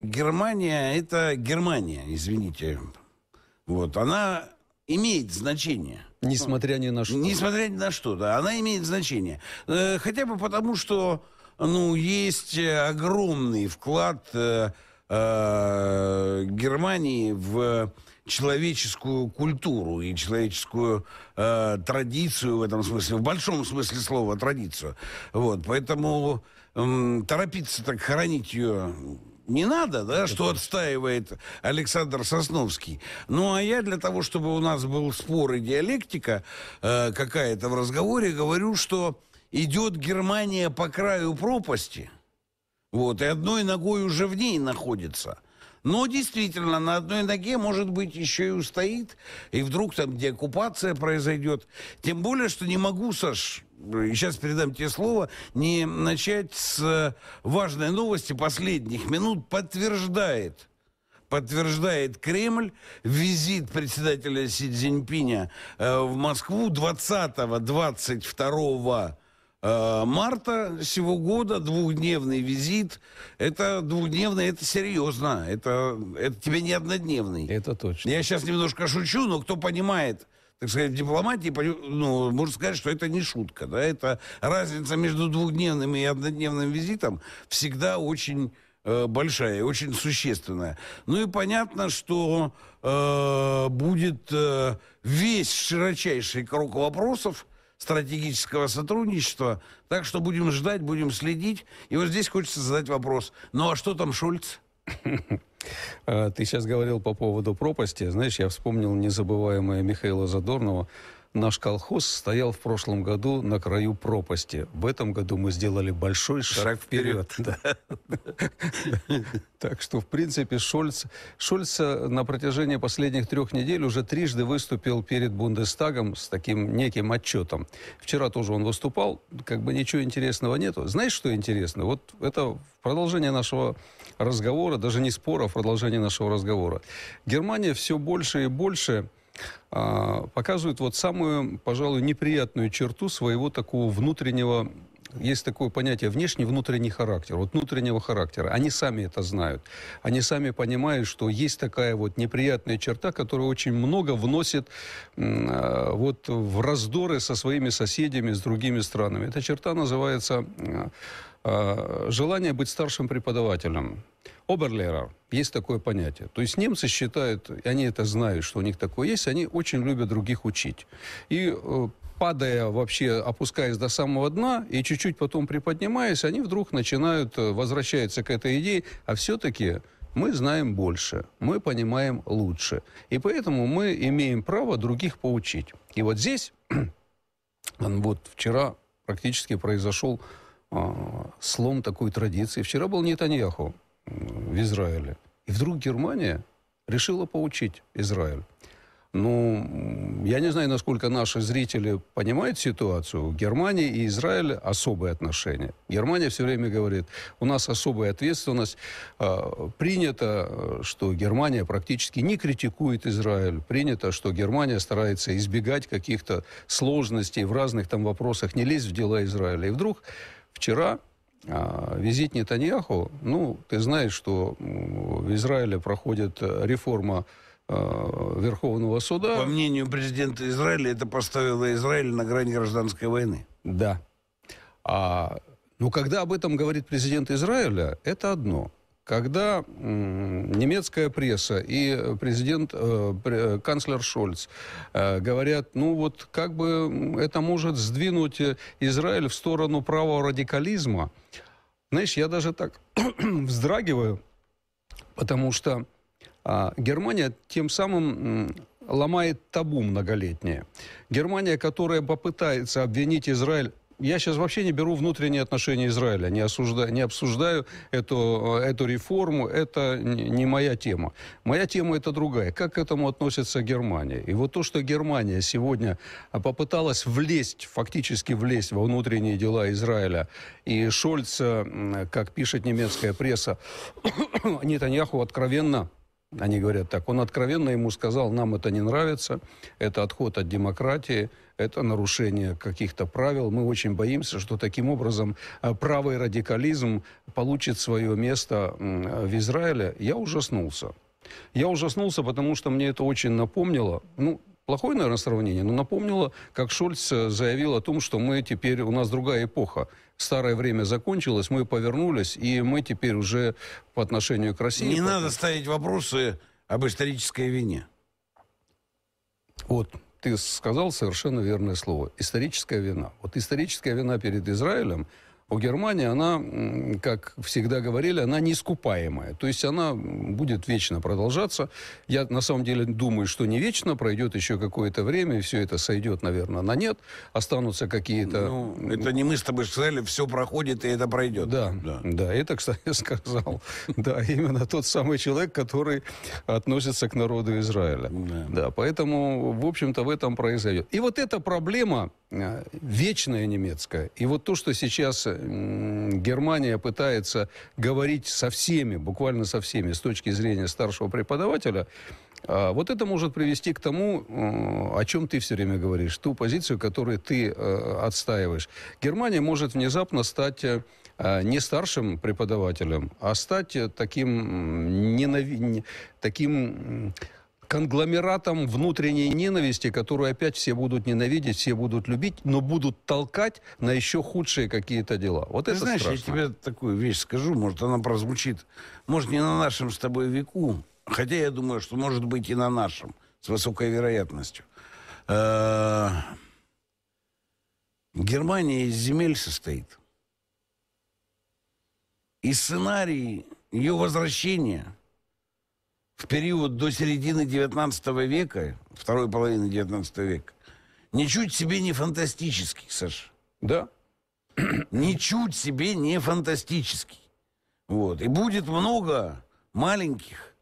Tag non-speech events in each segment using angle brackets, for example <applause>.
Германия – это Германия, извините. Вот, она имеет значение. Несмотря ни на что. Несмотря ни на что, да. Она имеет значение. Э, хотя бы потому, что ну, есть огромный вклад э, э, Германии в человеческую культуру и человеческую э, традицию в этом смысле, в большом смысле слова традицию. Вот, поэтому э, торопиться так хоронить ее не надо, да, что отстаивает Александр Сосновский. Ну, а я для того, чтобы у нас был спор и диалектика э, какая-то в разговоре, говорю, что идет Германия по краю пропасти. Вот, и одной ногой уже в ней находится – но действительно, на одной ноге, может быть, еще и устоит, и вдруг там деоккупация произойдет. Тем более, что не могу, Саш, и сейчас передам тебе слово, не начать с э, важной новости последних минут, подтверждает подтверждает Кремль визит председателя Си Цзиньпиня э, в Москву 20-22 Э, марта сего года двухдневный визит. Это двухдневный, это серьезно. Это, это тебе не однодневный. Это точно. Я сейчас немножко шучу, но кто понимает, так сказать, в дипломатии, ну, можно сказать, что это не шутка. Да? Это разница между двухдневным и однодневным визитом всегда очень э, большая, очень существенная. Ну и понятно, что э, будет э, весь широчайший круг вопросов, стратегического сотрудничества. Так что будем ждать, будем следить. И вот здесь хочется задать вопрос. Ну а что там Шульц? <laughs> А, ты сейчас говорил по поводу пропасти. Знаешь, я вспомнил незабываемое Михаила Задорнова, Наш колхоз стоял в прошлом году на краю пропасти. В этом году мы сделали большой шаг, шаг вперед. Так что, в принципе, Шольц, Шольц э, на протяжении последних трех недель уже трижды выступил перед Бундестагом с таким неким отчетом. Вчера тоже он выступал, как бы ничего интересного нету. Знаешь, что интересно? Вот это продолжение нашего разговора, даже не спора, а продолжение нашего разговора. Германия все больше и больше а, показывают вот самую, пожалуй, неприятную черту своего такого внутреннего есть такое понятие внешний внутренний характер, вот внутреннего характера. Они сами это знают. Они сами понимают, что есть такая вот неприятная черта, которая очень много вносит а, вот в раздоры со своими соседями, с другими странами. Эта черта называется а, Э, желание быть старшим преподавателем. Оберлера Есть такое понятие. То есть немцы считают, и они это знают, что у них такое есть, они очень любят других учить. И э, падая вообще, опускаясь до самого дна и чуть-чуть потом приподнимаясь, они вдруг начинают, э, возвращаются к этой идее, а все-таки мы знаем больше, мы понимаем лучше. И поэтому мы имеем право других поучить. И вот здесь, <clears throat> вот вчера практически произошел а, слом такой традиции. Вчера был Нетаньяху в Израиле. И вдруг Германия решила поучить Израиль. Ну, я не знаю, насколько наши зрители понимают ситуацию. У Германии и Израиля особые отношения. Германия все время говорит, у нас особая ответственность. А, принято, э, что Германия практически не критикует Израиль. Принято, что Германия старается избегать каких-то сложностей в разных там вопросах, не лезть в дела Израиля. И вдруг Вчера а, Визит Нетаньяху, ну, ты знаешь, что в Израиле проходит э, реформа э, Верховного суда. По мнению президента Израиля, это поставило Израиль на грани гражданской войны. Да. А, но ну, когда об этом говорит президент Израиля, это одно когда немецкая пресса и президент, э, канцлер Шольц э, говорят, ну вот как бы это может сдвинуть э, Израиль в сторону правого радикализма, знаешь, я даже так <clears throat> вздрагиваю, потому что а, Германия тем самым ломает табу многолетнее. Германия, которая попытается обвинить Израиль я сейчас вообще не беру внутренние отношения Израиля, не, осуждаю, не обсуждаю эту, эту реформу, это не моя тема. Моя тема это другая. Как к этому относится Германия? И вот то, что Германия сегодня а, попыталась влезть, фактически влезть во внутренние дела Израиля, и Шольц, э, как пишет немецкая пресса, <coughs> Нетаньяху откровенно они говорят так, он откровенно ему сказал, нам это не нравится, это отход от демократии, это нарушение каких-то правил. Мы очень боимся, что таким образом э, правый радикализм получит свое место в Израиле. Я ужаснулся. Я ужаснулся, потому что мне это очень напомнило. Ну, Плохое, наверное, сравнение, но напомнило, как Шольц э, заявил о том, что мы теперь, у нас другая эпоха. Старое время закончилось, мы повернулись, и мы теперь уже по отношению к России... Не по... надо ставить вопросы об исторической вине. Вот, ты сказал совершенно верное слово. Историческая вина. Вот историческая вина перед Израилем – у Германии она, как всегда говорили, она неискупаемая. То есть она будет вечно продолжаться. Я на самом деле думаю, что не вечно, пройдет еще какое-то время, и все это сойдет, наверное, на нет. Останутся какие-то... Ну, это не мы с тобой сказали, все проходит, и это пройдет. Да, да, да это, кстати, сказал. <laughs> Да, именно тот самый человек, который относится к народу Израиля. Да, да поэтому, в общем-то, в этом произойдет. И вот эта проблема э, вечная немецкая, и вот то, что сейчас э, Германия пытается говорить со всеми, буквально со всеми, с точки зрения старшего преподавателя, а вот это может привести к тому, о чем ты все время говоришь, ту позицию, которую ты э, отстаиваешь. Германия может внезапно стать э, не старшим преподавателем, а стать э, таким, ненави... таким конгломератом внутренней ненависти, которую опять все будут ненавидеть, все будут любить, но будут толкать на еще худшие какие-то дела. Вот Ты это знаешь, страшно. я тебе такую вещь скажу, может, она прозвучит, может, не на нашем с тобой веку, хотя я думаю, что может быть и на нашем, с высокой вероятностью. Э, Германия из земель состоит. И сценарий ее возвращения – в период до середины 19 века, второй половины 19 века, ничуть себе не фантастический, Саша. Да. <clears throat> Ничуть себе не фантастический. Вот. И будет много маленьких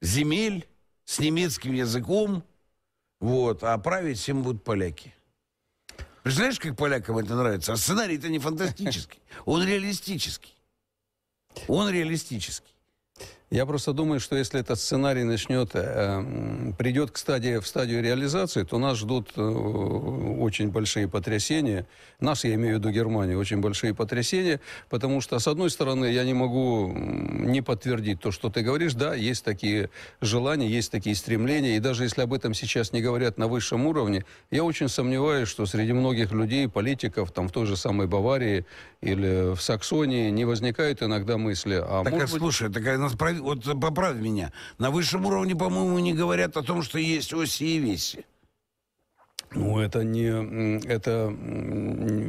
земель с немецким языком, вот, а править всем будут поляки. Представляешь, как полякам это нравится? А сценарий-то не фантастический. <laughs> Он реалистический. Он реалистический. Я просто думаю, что если этот сценарий начнет, э, придет к стадии, в стадию реализации, то нас ждут э, очень большие потрясения. Нас, я имею в виду Германию, очень большие потрясения, потому что, с одной стороны, я не могу не подтвердить то, что ты говоришь. Да, есть такие желания, есть такие стремления, и даже если об этом сейчас не говорят на высшем уровне, я очень сомневаюсь, что среди многих людей, политиков, там в той же самой Баварии или в Саксонии не возникает иногда мысли. А так, может быть... слушай, так а нас вот поправь меня, на высшем уровне, по-моему, не говорят о том, что есть оси и веси. Ну, это не, это,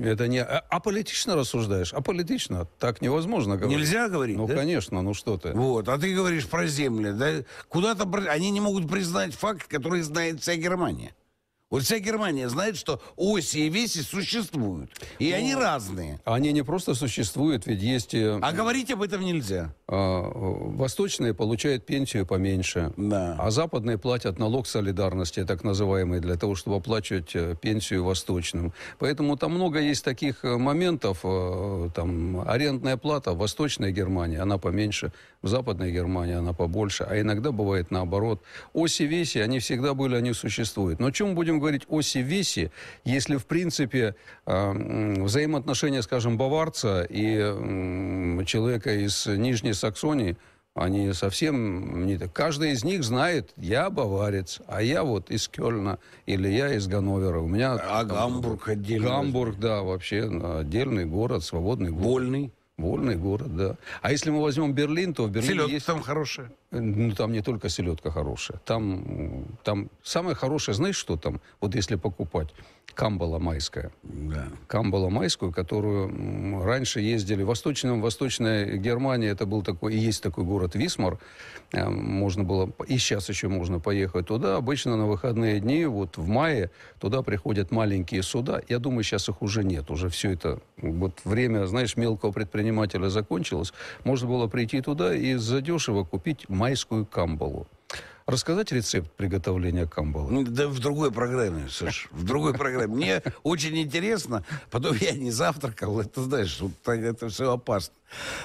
это не... А политично рассуждаешь? А политично. Так невозможно говорить. Нельзя говорить, Ну, да? конечно, ну что ты. Вот, а ты говоришь про земли, да? Куда-то... Они не могут признать факт, который знает вся Германия. Вот вся Германия знает, что оси и веси существуют. И ну, они разные. Они не просто существуют, ведь есть... Э, а говорить об этом нельзя. А, восточные получают пенсию поменьше. Да. А западные платят налог солидарности, так называемый, для того, чтобы оплачивать э, пенсию восточным. Поэтому там много есть таких э, моментов. Там арендная плата в Восточной Германии, она поменьше. В Западной Германии она побольше. А иногда бывает наоборот. Оси и веси, они всегда были, они существуют. Но чем будем говорить о весе, если, в принципе, э, взаимоотношения, скажем, баварца и человека из Нижней Саксонии, они совсем не так. Каждый из них знает, я баварец, а я вот из Кёльна или я из Ганновера. У меня... А там, Гамбург отдельно. Гамбург, да, вообще э, отдельный город, свободный город. Вольный. Вольный город, да. А если мы возьмем Берлин, то в Берлине Селедки есть... там хорошие. Ну, там не только селедка хорошая. Там, там самое хорошее, знаешь, что там? Вот если покупать камбала майская. Да. Камбала майскую, которую раньше ездили в Восточном, Восточной Германии. Это был такой, и есть такой город Висмар. Э, можно было, и сейчас еще можно поехать туда. Обычно на выходные дни, вот в мае, туда приходят маленькие суда. Я думаю, сейчас их уже нет. Уже все это, вот время, знаешь, мелкого предпринимателя закончилось. Можно было прийти туда и задешево купить майскую камбалу. Рассказать рецепт приготовления камбалы? Ну, да в другой программе, Саш, в другой программе. Мне очень интересно, потом я не завтракал, это знаешь, вот это все опасно.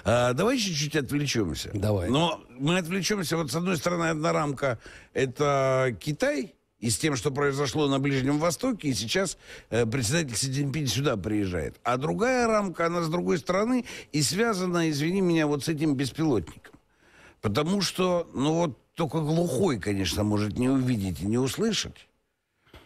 А, давай чуть-чуть отвлечемся. Давай. Но мы отвлечемся, вот с одной стороны одна рамка, это Китай, и с тем, что произошло на Ближнем Востоке, и сейчас э, председатель Си Цзиньпинь сюда приезжает. А другая рамка, она с другой стороны, и связана, извини меня, вот с этим беспилотником. Потому что, ну вот, только глухой, конечно, может не увидеть и не услышать.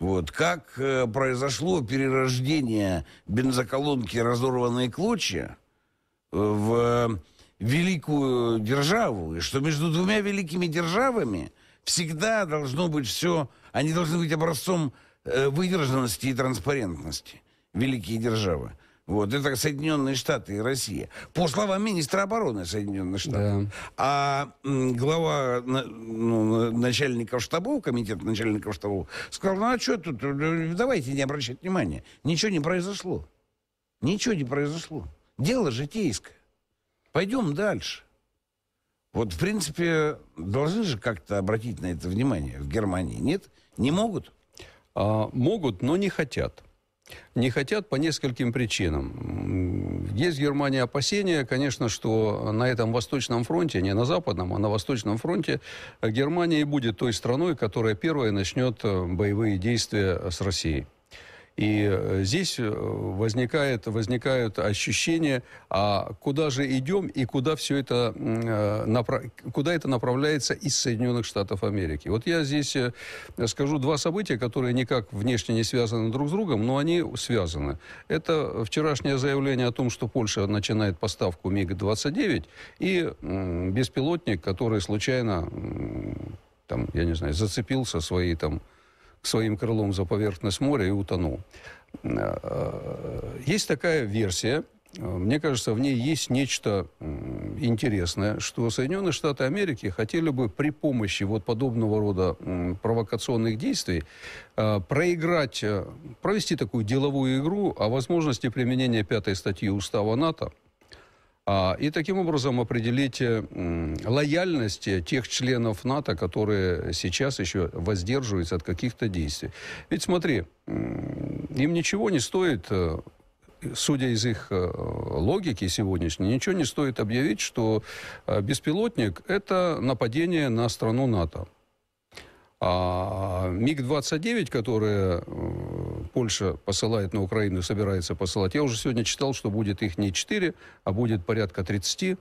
Вот. Как э, произошло перерождение бензоколонки «Разорванные клочья» э, в э, великую державу, и что между двумя великими державами всегда должно быть все, они должны быть образцом э, выдержанности и транспарентности, великие державы. Вот, это Соединенные Штаты и Россия. По словам министра обороны Соединенных Штатов. Да. А глава ну, начальников штабов, комитет начальников штабов, сказал, ну а что тут, э, давайте не обращать внимания. Ничего не произошло. Ничего не произошло. Дело житейское. Пойдем дальше. Вот, в принципе, должны же как-то обратить на это внимание в Германии. Нет? Не могут? А, могут, но не хотят. Не хотят по нескольким причинам. Есть в Германии опасения, конечно, что на этом Восточном фронте, не на Западном, а на Восточном фронте, э, Германия и будет той страной, которая первая начнет э, боевые действия с Россией. И э, здесь э, возникает, возникает ощущение, а куда же идем и куда все это, э, куда это направляется из Соединенных Штатов Америки. Вот я здесь скажу два события, которые никак внешне не связаны друг с другом, но они связаны. Это вчерашнее заявление о том, что Польша начинает поставку МиГ-29 и беспилотник, который случайно там, я не знаю, зацепился своей там своим крылом за поверхность моря и утонул. Э, э, есть такая версия, э, мне кажется, в ней есть нечто интересное, что Соединенные Штаты Америки хотели бы при помощи вот подобного рода провокационных действий проиграть, провести такую деловую игру о возможности применения пятой статьи Устава НАТО – а, и таким образом определить э, лояльность э, тех членов НАТО, которые сейчас еще воздерживаются от каких-то действий. Ведь смотри, им ничего не стоит э, судя из их логики сегодняшней, ничего не стоит объявить, что беспилотник – это нападение на страну НАТО. А, а МиГ-29, которые Польша посылает на Украину, собирается посылать. Я уже сегодня читал, что будет их не 4, а будет порядка 30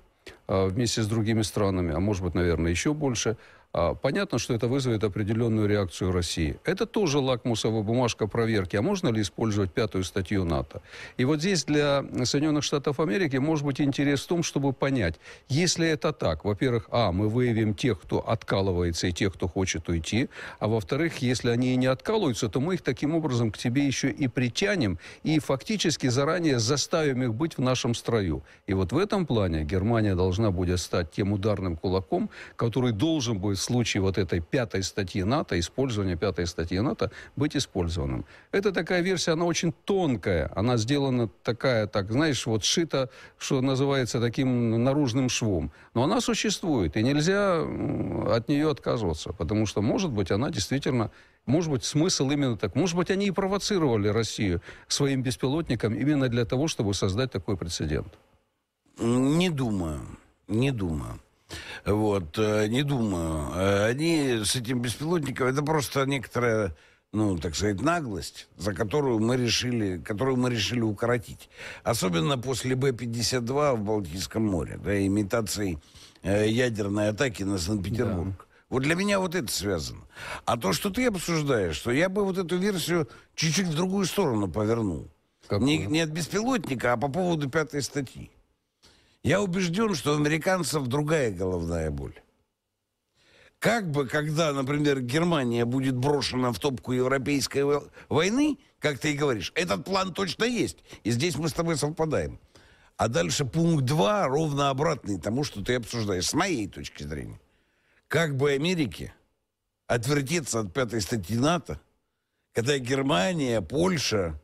а, вместе с другими странами, а может быть, наверное, еще больше. А, понятно, что это вызовет определенную реакцию России. Это тоже лакмусовая бумажка проверки, а можно ли использовать пятую статью НАТО. И вот здесь для Соединенных Штатов Америки может быть интерес в том, чтобы понять, если это так, во-первых, а, мы выявим тех, кто откалывается и тех, кто хочет уйти, а во-вторых, если они и не откалываются, то мы их таким образом к тебе еще и притянем и фактически заранее заставим их быть в нашем строю. И вот в этом плане Германия должна будет стать тем ударным кулаком, который должен будет случае вот этой пятой статьи НАТО, использования пятой статьи НАТО, быть использованным. Это такая версия, она очень тонкая, она сделана такая, так, знаешь, вот шита, что называется, таким наружным швом. Но она существует, и нельзя от нее отказываться, потому что, может быть, она действительно может быть, смысл именно так. Может быть, они и провоцировали Россию своим беспилотником именно для того, чтобы создать такой прецедент. Не думаю, не думаю. Вот, э, не думаю. Э, они с этим беспилотником, это просто некоторая ну, так сказать, наглость, за которую мы решили, которую мы решили укоротить. Особенно после Б-52 в Балтийском море, да, имитацией э, ядерной атаки на Санкт-Петербург. Да. Вот для меня вот это связано. А то, что ты обсуждаешь, что я бы вот эту версию чуть-чуть в другую сторону повернул. Какую? Не, не от беспилотника, а по поводу пятой статьи. Я убежден, что у американцев другая головная боль. Как бы, когда, например, Германия будет брошена в топку Европейской войны, как ты и говоришь, этот план точно есть. И здесь мы с тобой совпадаем. А дальше пункт 2 ровно обратный тому, что ты обсуждаешь, с моей точки зрения. Как бы Америке отвертеться от пятой статьи НАТО, когда Германия, Польша,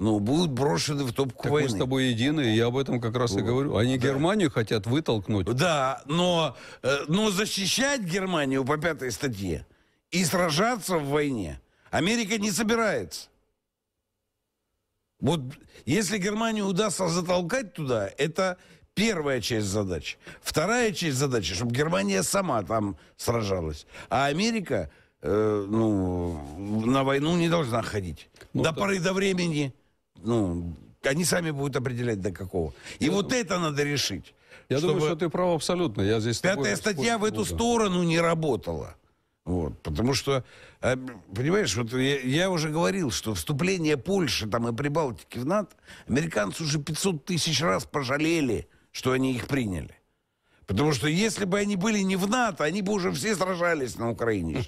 ну будут брошены в топку так войны. мы с тобой едины, я об этом как раз и говорю. Они да. Германию хотят вытолкнуть. Да, но, э, но защищать Германию по пятой статье и сражаться в войне Америка не собирается. Вот если Германию удастся затолкать туда, это первая часть задачи. Вторая часть задачи, чтобы Германия сама там сражалась. А Америка э, ну, на войну не должна ходить. Ну, до так. поры до времени ну, они сами будут определять до какого. И я, вот это надо решить. Я чтобы... думаю, что ты прав абсолютно. Я здесь Пятая статья в эту сторону не работала. Вот, потому что, э, понимаешь, вот я, я уже говорил, что вступление Польши там и Прибалтики в НАТО, американцы уже 500 тысяч раз пожалели, что они их приняли. Потому что если бы они были не в НАТО, они бы уже все сражались на Украине.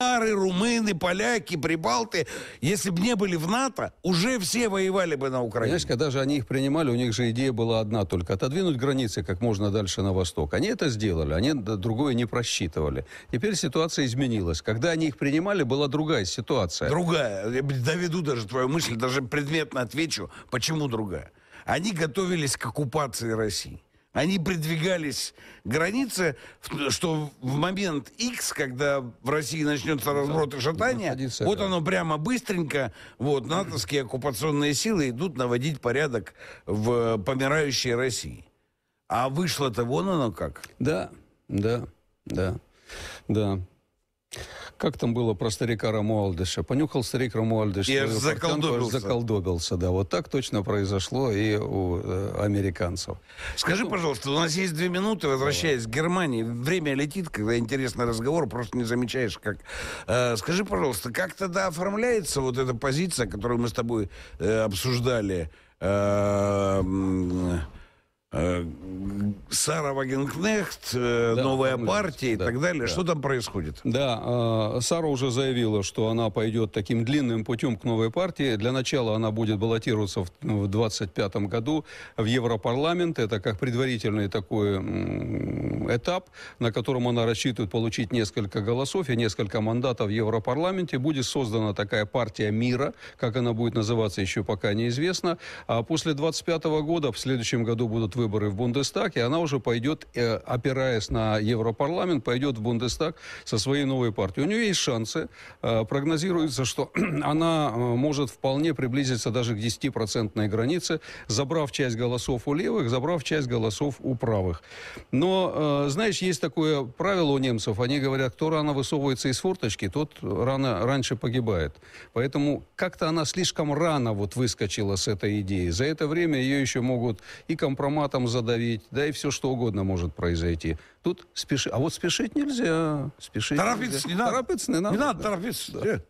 Татары, румыны, поляки, прибалты, если бы не были в НАТО, уже все воевали бы на Украине. Знаешь, когда же они их принимали, у них же идея была одна только. Отодвинуть границы как можно дальше на восток. Они это сделали, они другое не просчитывали. Теперь ситуация изменилась. Когда они их принимали, была другая ситуация. Другая. Я доведу даже твою мысль, даже предметно отвечу, почему другая. Они готовились к оккупации России. Они придвигались к границе, что в момент X, когда в России начнется разброд и шатание, вот оно прямо быстренько, вот натовские оккупационные силы идут наводить порядок в помирающей России. А вышло-то вон оно как. Да, да, да, да. Как там было про старика Рамуальдыша? Понюхал старик Рамуальдыша? И э, заколдобился. заколдобился, да. Вот так точно произошло и у э, американцев. Скажи, ну, пожалуйста, у нас есть две минуты, возвращаясь да. к Германии. Время летит, когда интересный разговор, просто не замечаешь, как... Э, скажи, пожалуйста, как тогда оформляется вот эта позиция, которую мы с тобой э, обсуждали? Э, э Э, Сара Вагенкнехт, э, да, новая партия и так далее. Да. Что там происходит? Да, э, Сара уже заявила, что она пойдет таким длинным путем к новой партии. Для начала она будет баллотироваться в 2025 году в Европарламент. Это как предварительный такой этап, на котором она рассчитывает получить несколько голосов и несколько мандатов в Европарламенте. Будет создана такая партия мира, как она будет называться, еще пока неизвестно. А после 2025 года, в следующем году будут выборы в Бундестаг, и она уже пойдет, э, опираясь на Европарламент, пойдет в Бундестаг со своей новой партией. У нее есть шансы. Э, прогнозируется, что <clears throat> она э, может вполне приблизиться даже к 10-процентной границе, забрав часть голосов у левых, забрав часть голосов у правых. Но, знаешь, есть такое правило у немцев. Они говорят, кто рано высовывается из форточки, тот рано, раньше погибает. Поэтому как-то она слишком рано вот выскочила с этой идеей. За это время ее еще могут и компромат матом задавить, да и все что угодно может произойти. Тут спеши, а вот спешить нельзя, спешить. Торопиться нельзя. не надо. Торопиться не надо. Не надо да. торопиться. Да.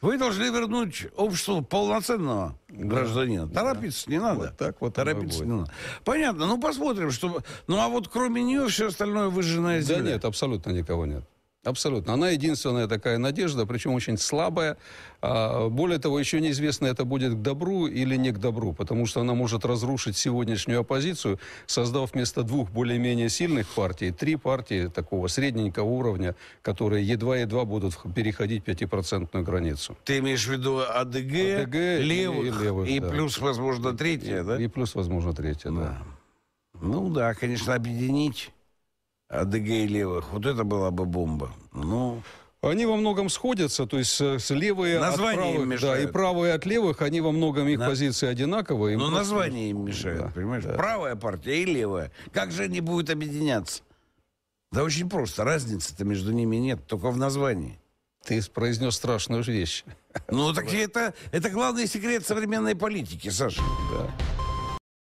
Вы должны вернуть обществу полноценного гражданина. Да. Торопиться не надо. Вот так вот Торопиться не надо. Понятно. Ну, посмотрим. Что... Ну, а вот кроме нее все остальное выжженная земля. Да нет, абсолютно никого нет. Абсолютно. Она единственная такая надежда, причем очень слабая. А, более того, еще неизвестно, это будет к добру или не к добру, потому что она может разрушить сегодняшнюю оппозицию, создав вместо двух более-менее сильных партий, три партии такого средненького уровня, которые едва-едва будут переходить пятипроцентную границу. Ты имеешь в виду АДГ, АДГ левых, и, левых, и да. плюс, возможно, третья, да? И плюс, возможно, третья, да. да. Ну да, конечно, объединить адыгей левых. Вот это была бы бомба. Ну... Они во многом сходятся, то есть э, с левые название от правых, да, и правые от левых, они во многом их На... позиции одинаковые. Но ну, название им мешает, да, понимаешь? Да. Правая партия и левая. Как же они будут объединяться? Да очень просто. Разницы-то между ними нет, только в названии. Ты произнес страшную вещь. Ну, так это, это главный секрет современной политики, Саша. Да.